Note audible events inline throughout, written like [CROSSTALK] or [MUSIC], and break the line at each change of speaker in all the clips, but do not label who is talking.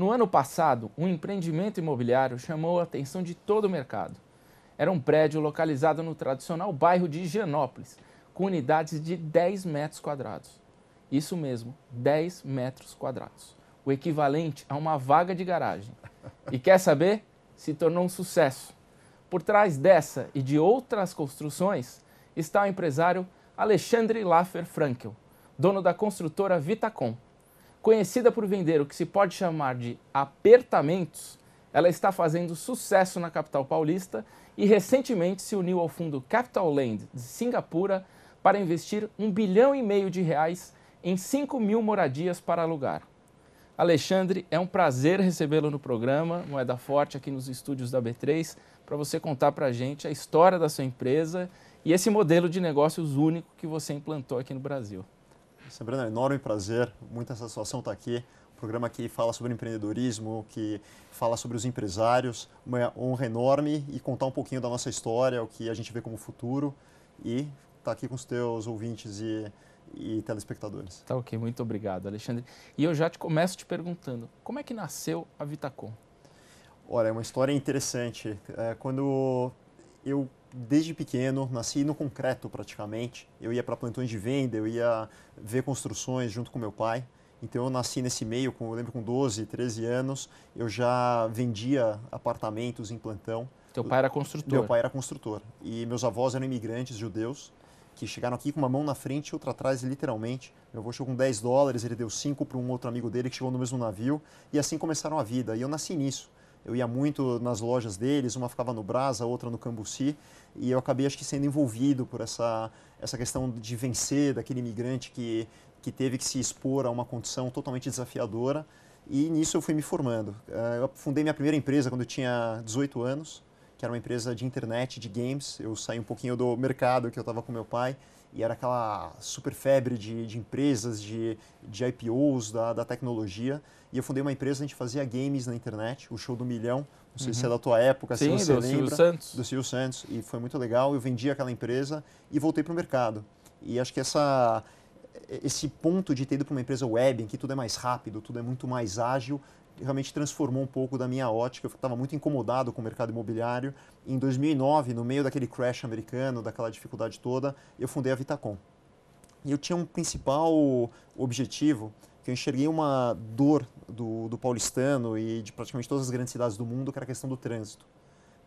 No ano passado, um empreendimento imobiliário chamou a atenção de todo o mercado. Era um prédio localizado no tradicional bairro de Higienópolis, com unidades de 10 metros quadrados. Isso mesmo, 10 metros quadrados. O equivalente a uma vaga de garagem. E quer saber? Se tornou um sucesso. Por trás dessa e de outras construções está o empresário Alexandre Laffer Frankel, dono da construtora Vitacom Conhecida por vender o que se pode chamar de apertamentos, ela está fazendo sucesso na capital paulista e recentemente se uniu ao fundo Capital Land de Singapura para investir um bilhão e meio de reais em 5 mil moradias para alugar. Alexandre, é um prazer recebê-lo no programa Moeda Forte aqui nos estúdios da B3 para você contar para a gente a história da sua empresa e esse modelo de negócios único
que você implantou aqui no Brasil. Sabrina, é um enorme prazer, muita satisfação estar tá aqui. Um programa que fala sobre empreendedorismo, que fala sobre os empresários, uma honra enorme e contar um pouquinho da nossa história, o que a gente vê como futuro e estar tá aqui com os teus ouvintes e, e telespectadores. Tá ok, muito obrigado, Alexandre. E eu já te
começo te perguntando, como é que nasceu
a Vitacom? Olha, é uma história interessante. É, quando eu desde pequeno, nasci no concreto praticamente. Eu ia para plantões de venda, eu ia ver construções junto com meu pai. Então eu nasci nesse meio, com, eu lembro com 12, 13 anos, eu já vendia apartamentos em plantão. Teu pai era construtor? Meu pai era construtor. E meus avós eram imigrantes judeus que chegaram aqui com uma mão na frente e outra atrás, literalmente. Meu avô chegou com 10 dólares, ele deu 5 para um outro amigo dele que chegou no mesmo navio, e assim começaram a vida. E eu nasci nisso. Eu ia muito nas lojas deles, uma ficava no Brasa a outra no Cambuci, e eu acabei acho que sendo envolvido por essa essa questão de vencer daquele imigrante que que teve que se expor a uma condição totalmente desafiadora. E nisso eu fui me formando. Eh, eu fundei minha primeira empresa quando eu tinha 18 anos, que era uma empresa de internet, de games. Eu saí um pouquinho do mercado que eu estava com meu pai e era aquela super febre de, de empresas, de, de IPOs da, da tecnologia. E eu fundei uma empresa, a gente fazia games na internet, o Show do Milhão, não sei uhum. se é da tua época, Sim, se você do lembra. Silvio Santos. Do Silvio Santos. E foi muito legal, eu vendi aquela empresa e voltei para o mercado. E acho que essa, esse ponto de ter ido para uma empresa web, em que tudo é mais rápido, tudo é muito mais ágil, realmente transformou um pouco da minha ótica. Eu estava muito incomodado com o mercado imobiliário. Em 2009, no meio daquele crash americano, daquela dificuldade toda, eu fundei a Vitacom. E eu tinha um principal objetivo, que eu enxerguei uma dor do, do paulistano e de praticamente todas as grandes cidades do mundo, que era a questão do trânsito.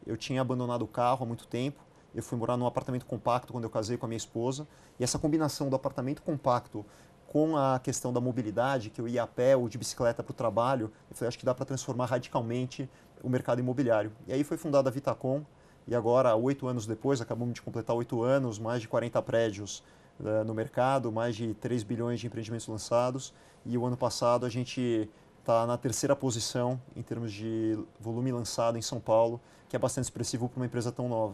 Eu tinha abandonado o carro há muito tempo, eu fui morar num apartamento compacto quando eu casei com a minha esposa, e essa combinação do apartamento compacto com a questão da mobilidade, que eu ia a pé ou de bicicleta para o trabalho, eu falei, acho que dá para transformar radicalmente o mercado imobiliário. E aí foi fundada a Vitacom, e agora, oito anos depois, acabamos de completar oito anos, mais de 40 prédios uh, no mercado, mais de 3 bilhões de empreendimentos lançados, e o ano passado a gente está na terceira posição em termos de volume lançado em São Paulo, que é bastante expressivo para uma empresa tão nova.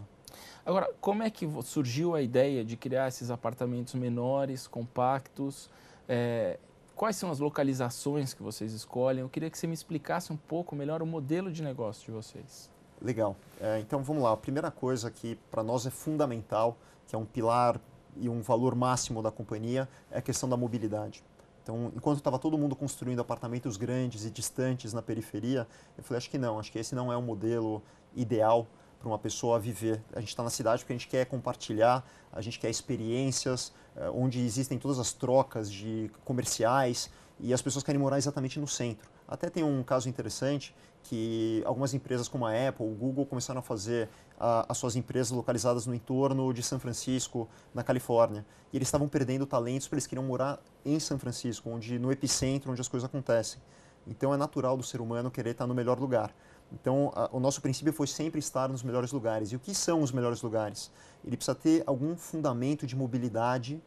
Agora, como é que surgiu a ideia de criar esses apartamentos menores, compactos? É, quais são as localizações que vocês escolhem? Eu queria que você me explicasse um pouco melhor o modelo de negócio de vocês.
Legal. É, então vamos lá. A primeira coisa que para nós é fundamental, que é um pilar e um valor máximo da companhia, é a questão da mobilidade. Então, enquanto estava todo mundo construindo apartamentos grandes e distantes na periferia, eu falei, acho que não, acho que esse não é o modelo ideal para uma pessoa viver. A gente está na cidade porque a gente quer compartilhar, a gente quer experiências eh, onde existem todas as trocas de comerciais e as pessoas querem morar exatamente no centro. Até tem um caso interessante que algumas empresas como a Apple, o Google começaram a fazer as suas empresas localizadas no entorno de São Francisco, na Califórnia. E eles estavam perdendo talentos porque eles queriam morar em São Francisco, onde no epicentro, onde as coisas acontecem. Então é natural do ser humano querer estar no melhor lugar. Então, a, o nosso princípio foi sempre estar nos melhores lugares. E o que são os melhores lugares? Ele precisa ter algum fundamento de mobilidade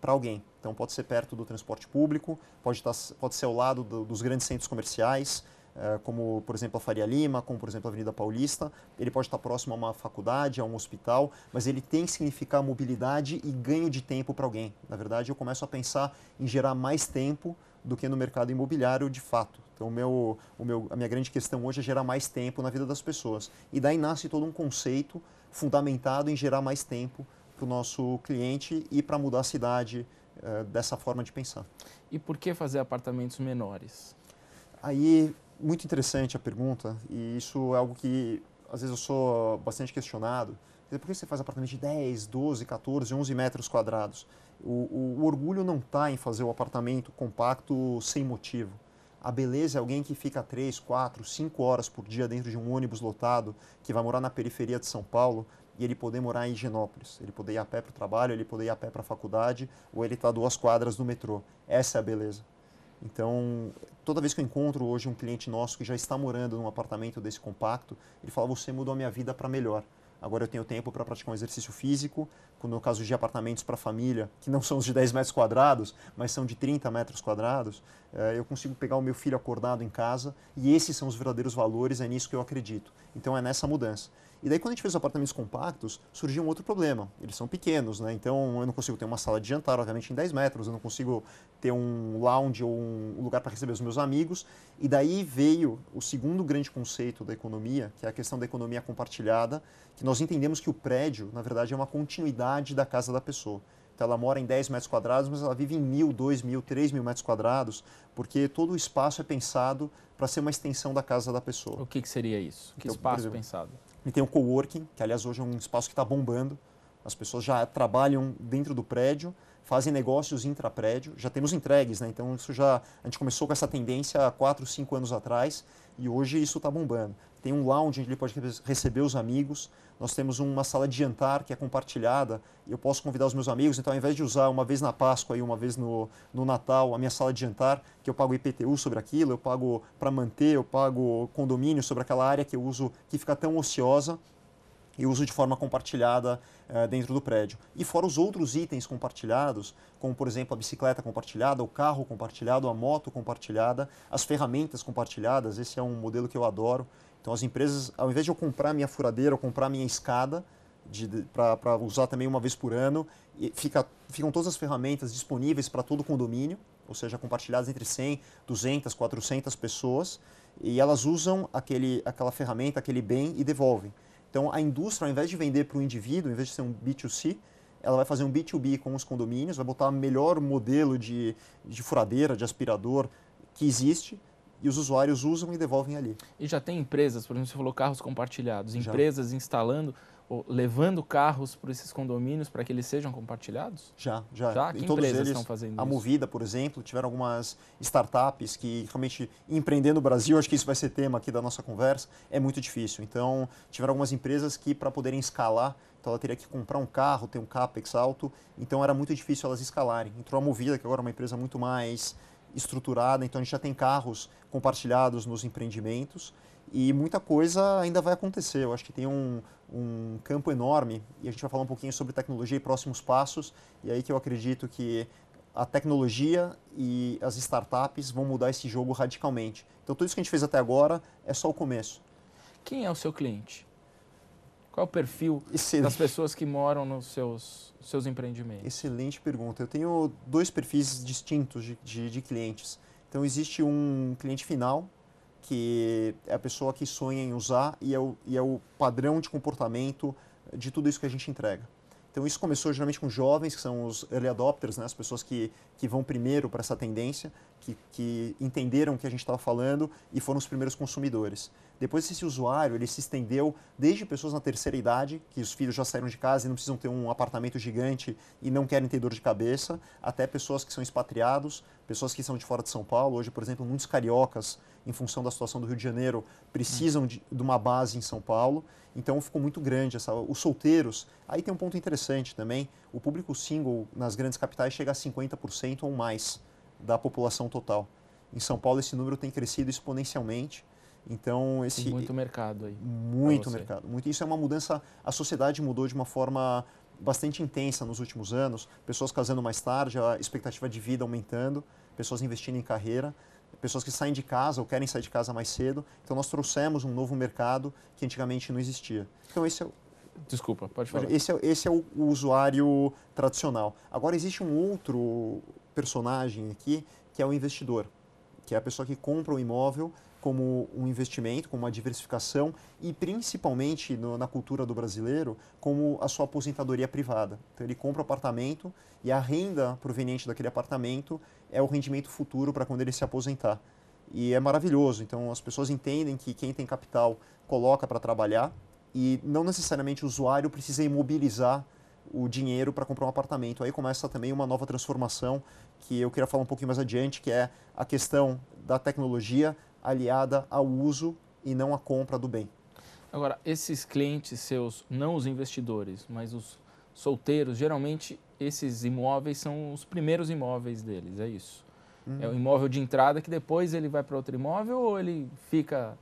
para alguém. Então, pode ser perto do transporte público, pode, estar, tá, pode ser ao lado do, dos grandes centros comerciais, eh, como, por exemplo, a Faria Lima, como, por exemplo, a Avenida Paulista. Ele pode estar tá próximo a uma faculdade, a um hospital, mas ele tem que significar mobilidade e ganho de tempo para alguém. Na verdade, eu começo a pensar em gerar mais tempo do que no mercado imobiliário de fato. Então, o meu, o meu, a minha grande questão hoje é gerar mais tempo na vida das pessoas. E daí nasce todo um conceito fundamentado em gerar mais tempo para o nosso cliente e para mudar a cidade uh, dessa forma de pensar.
E por que fazer apartamentos menores?
Aí, muito interessante a pergunta, e isso é algo que às vezes eu sou bastante questionado. Por que você faz apartamento de 10, 12, 14, 11 metros quadrados? O, o, o orgulho não está em fazer o apartamento compacto sem motivo. A beleza é alguém que fica 3, 4, 5 horas por dia dentro de um ônibus lotado, que vai morar na periferia de São Paulo e ele poder morar em Higienópolis. Ele poder ir a pé para o trabalho, ele poder ir a pé para a faculdade, ou ele estar tá duas quadras do metrô. Essa é a beleza. Então, toda vez que eu encontro hoje um cliente nosso que já está morando num apartamento desse compacto, ele fala: Você mudou a minha vida para melhor agora eu tenho tempo para praticar um exercício físico, no caso de apartamentos para família, que não [LAUGHS] são os de 10 metros quadrados, mas são de 30 metros quadrados, eh, eu consigo pegar o meu filho acordado em casa e esses são os verdadeiros valores, é nisso que eu acredito. Então é nessa mudança. E daí quando a gente fez os apartamentos compactos, surgiu um outro problema. Eles são pequenos, né? Então eu não consigo ter uma sala de jantar, obviamente, em 10 metros, eu não consigo ter um lounge ou um lugar para receber os meus amigos. E daí veio o segundo grande conceito da economia, que é a questão da economia compartilhada, que nós entendemos que o prédio, na verdade, é uma continuidade da casa da pessoa. Então ela mora em 10 metros quadrados, mas ela vive em mil, dois mil, três mil metros quadrados, porque todo o espaço é pensado para ser uma extensão da casa da pessoa. O que, que seria isso? Que então, espaço exemplo, pensado? E tem o coworking, que aliás hoje é um espaço que está bombando. As pessoas já trabalham dentro do prédio, fazem negócios intraprédio. Já temos entregues, né? Então isso já a gente começou com essa tendência há 4, 5 anos atrás e hoje isso está bombando. Tem um lounge onde ele pode receber os amigos. Nós temos uma sala de jantar que é compartilhada. Eu posso convidar os meus amigos. Então, ao invés de usar uma vez na Páscoa e uma vez no, no Natal a minha sala de jantar, que eu pago IPTU sobre aquilo, eu pago para manter, eu pago condomínio sobre aquela área que eu uso, que fica tão ociosa, e uso de forma compartilhada uh, dentro do prédio. E fora os outros itens compartilhados, como por exemplo a bicicleta compartilhada, o carro compartilhado, a moto compartilhada, as ferramentas compartilhadas, esse é um modelo que eu adoro. Então as empresas, ao invés de eu comprar minha furadeira ou comprar minha escada, para usar também uma vez por ano, fica, ficam todas as ferramentas disponíveis para todo o condomínio, ou seja, compartilhadas entre 100, 200, 400 pessoas, e elas usam aquele, aquela ferramenta, aquele bem e devolvem. Então, a indústria, ao invés de vender para o indivíduo, ao invés de ser um B2C, ela vai fazer um B2B com os condomínios, vai botar o melhor modelo de, de furadeira, de aspirador que existe, e os usuários usam e devolvem ali.
E já tem empresas, por exemplo, você falou carros compartilhados, já. empresas instalando levando carros para esses condomínios para que eles sejam compartilhados? Já,
já. já? Que todos eles, estão fazendo a isso? A Movida, por exemplo, tiveram algumas startups que realmente empreendendo no Brasil, acho que isso vai ser tema aqui da nossa conversa, é muito difícil. Então, tiveram algumas empresas que para poderem escalar, então ela teria que comprar um carro, ter um capex alto, então era muito difícil elas escalarem. Entrou a Movida, que agora é uma empresa muito mais estruturada, então a gente já tem carros compartilhados nos empreendimentos e muita coisa ainda vai acontecer. Eu acho que tem um, um campo enorme e a gente vai falar um pouquinho sobre tecnologia e próximos passos, e é aí que eu acredito que a tecnologia e as startups vão mudar esse jogo radicalmente. Então, tudo isso que a gente fez até agora é só o começo. Quem é o seu cliente? Qual é o perfil Excelente. das pessoas que moram nos seus, seus empreendimentos? Excelente pergunta. Eu tenho dois perfis distintos de, de, de clientes. Então, existe um cliente final, que é a pessoa que sonha em usar e é, o, e é o padrão de comportamento de tudo isso que a gente entrega. Então isso começou geralmente com jovens, que são os early adopters, né, as pessoas que, que vão primeiro para essa tendência, que, que entenderam o que a gente estava falando e foram os primeiros consumidores. Depois esse usuário ele se estendeu desde pessoas na terceira idade, que os filhos já saíram de casa e não precisam ter um apartamento gigante e não querem ter dor de cabeça, até pessoas que são expatriados, pessoas que são de fora de São Paulo. Hoje, por exemplo, muitos cariocas, em função da situação do Rio de Janeiro, precisam de, de uma base em São Paulo. Então ficou muito grande essa. Os solteiros, aí tem um ponto interessante também. O público single nas grandes capitais chega a 50% ou mais da população total. Em São Paulo esse número tem crescido exponencialmente. Então esse tem muito mercado aí. Muito mercado, muito. Isso é uma mudança. A sociedade mudou de uma forma bastante intensa nos últimos anos. Pessoas casando mais tarde, a expectativa de vida aumentando, pessoas investindo em carreira, pessoas que saem de casa ou querem sair de casa mais cedo. Então nós trouxemos um novo mercado que antigamente não existia. Então esse é Desculpa, pode falar. Esse é, esse é o usuário tradicional. Agora existe um outro personagem aqui, que é o investidor, que é a pessoa que compra o um imóvel como um investimento, como uma diversificação e principalmente no, na cultura do brasileiro, como a sua aposentadoria privada. Então ele compra o apartamento e a renda proveniente daquele apartamento é o rendimento futuro para quando ele se aposentar. E é maravilhoso. Então as pessoas entendem que quem tem capital coloca para trabalhar e não necessariamente o usuário precisa imobilizar o dinheiro para comprar um apartamento. Aí começa também uma nova transformação que eu queria falar um pouquinho mais adiante, que é a questão da tecnologia aliada ao uso e não à compra do bem.
Agora, esses clientes seus, não os investidores, mas os solteiros, geralmente esses imóveis são os primeiros imóveis deles, é isso? Uhum. É o imóvel de entrada que depois ele vai para
outro imóvel ou ele fica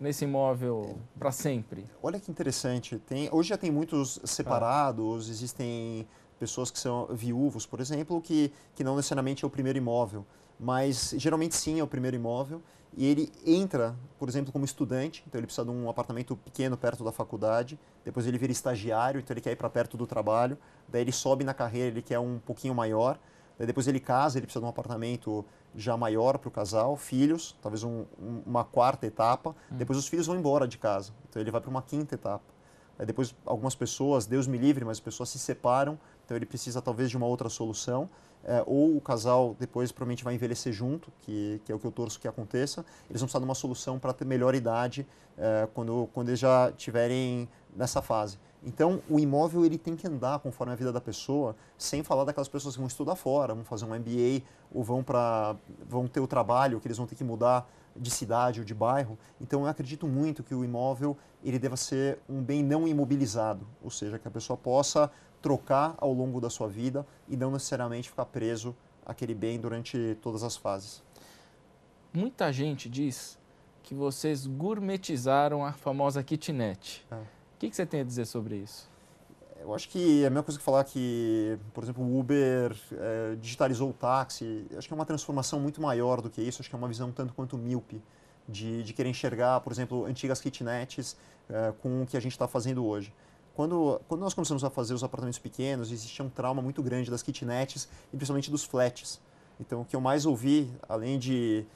nesse imóvel para sempre? Olha que interessante. Tem, hoje já tem muitos separados, ah. existem pessoas que são viúvos, por exemplo, que, que não necessariamente é o primeiro imóvel, mas geralmente sim é o primeiro imóvel e ele entra, por exemplo, como estudante, então ele precisa de um apartamento pequeno perto da faculdade, depois ele vira estagiário, então ele quer ir para perto do trabalho, daí ele sobe na carreira, ele quer um pouquinho maior, Daí depois ele casa, ele precisa de um apartamento já maior para o casal, filhos, talvez um, uma quarta etapa. Hum. Depois os filhos vão embora de casa, então ele vai para uma quinta etapa. Daí depois algumas pessoas, Deus me livre, mas as pessoas se separam, então ele precisa talvez de uma outra solução. É, ou o casal depois provavelmente vai envelhecer junto, que, que é o que eu torço que aconteça. Eles vão precisar de uma solução para ter melhor idade é, quando, quando eles já tiverem nessa fase. Então, o imóvel ele tem que andar conforme a vida da pessoa, sem falar daquelas pessoas que vão estudar fora, vão fazer um MBA ou vão para vão ter o trabalho que eles vão ter que mudar de cidade ou de bairro. Então, eu acredito muito que o imóvel ele deva ser um bem não imobilizado, ou seja, que a pessoa possa trocar ao longo da sua vida e não necessariamente ficar preso aquele bem durante todas as fases. Muita
gente diz que vocês gourmetizaram a famosa kitnet. É
o que, que você tem a dizer sobre isso? Eu acho que é a mesma coisa que falar que, por exemplo, o Uber é, digitalizou o táxi. Eu acho que é uma transformação muito maior do que isso. Eu acho que é uma visão tanto quanto míope de, de querer enxergar, por exemplo, antigas kitnets é, com o que a gente está fazendo hoje. Quando, quando nós começamos a fazer os apartamentos pequenos, existia um trauma muito grande das kitnets e principalmente dos flats. Então, o que eu mais ouvi, além de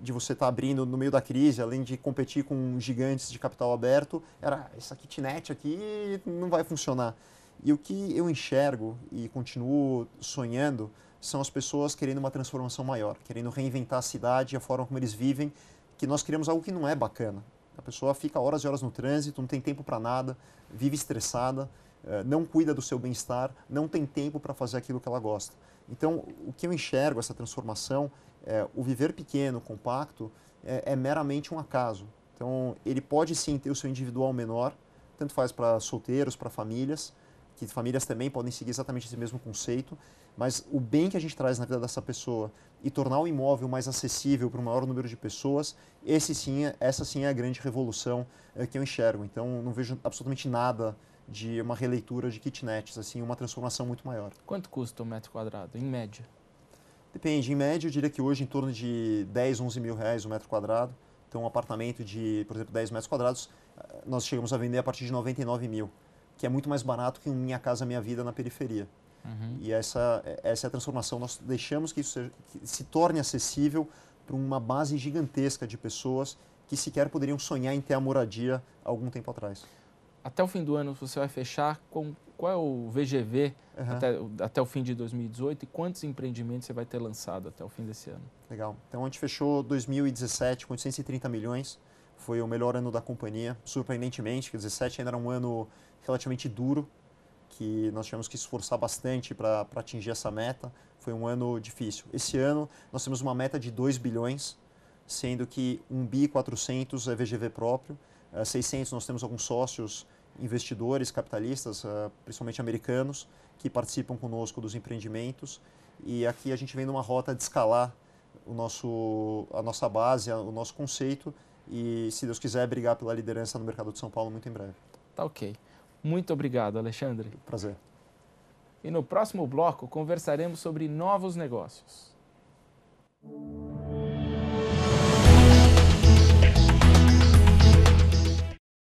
de você estar tá abrindo no meio da crise, além de competir com gigantes de capital aberto, era essa kitnet aqui não vai funcionar. E o que eu enxergo e continuo sonhando são as pessoas querendo uma transformação maior, querendo reinventar a cidade e a forma como eles vivem, que nós criamos algo que não é bacana. A pessoa fica horas e horas no trânsito, não tem tempo para nada, vive estressada, eh, não cuida do seu bem-estar, não tem tempo para fazer aquilo que ela gosta. Então, o que eu enxergo essa transformação é, o viver pequeno, compacto, é, é, meramente um acaso. Então, ele pode sim ter o seu individual menor, tanto faz para solteiros, para famílias, que famílias também podem seguir exatamente esse mesmo conceito, mas o bem que a gente traz na vida dessa pessoa e tornar o imóvel mais acessível para o maior número de pessoas, esse sim, é, essa sim é a grande revolução é, que eu enxergo. Então, não vejo absolutamente nada de uma releitura de kitnets, assim, uma transformação muito maior. Quanto custa um metro quadrado, em média? Depende, em média, eu diria que hoje em torno de 10, 11 mil reais o um metro quadrado. Então, um apartamento de, por exemplo, 10 metros quadrados, eh, nós chegamos a vender a partir de 99 mil, que é muito mais barato que um Minha Casa Minha Vida na periferia. Uhum. E essa, eh, essa é a transformação. Nós deixamos que isso seja, que se torne acessível para uma base gigantesca de pessoas que sequer poderiam sonhar em ter a moradia algum tempo atrás.
Até o fim do ano você vai fechar com qual é o VGV uhum. até, até o fim de 2018
e quantos empreendimentos você vai ter lançado até o fim desse ano? Legal. Então a gente fechou 2017 com 830 milhões, foi o melhor ano da companhia, surpreendentemente, que 17 ainda era um ano relativamente duro, que nós tivemos que esforçar bastante para atingir essa meta, foi um ano difícil. Esse ano nós temos uma meta de 2 bilhões, sendo que 1 bi 400 é VGV próprio, 600 eh, nós temos alguns sócios investidores capitalistas, ah, principalmente americanos, que participam conosco dos empreendimentos. E aqui a gente vem numa rota de escalar o nosso, a nossa base, o nosso conceito e, se Deus quiser, brigar pela liderança no mercado de São Paulo muito em breve. Tá ok. Muito obrigado, Alexandre. Prazer. E no próximo bloco
conversaremos sobre novos negócios.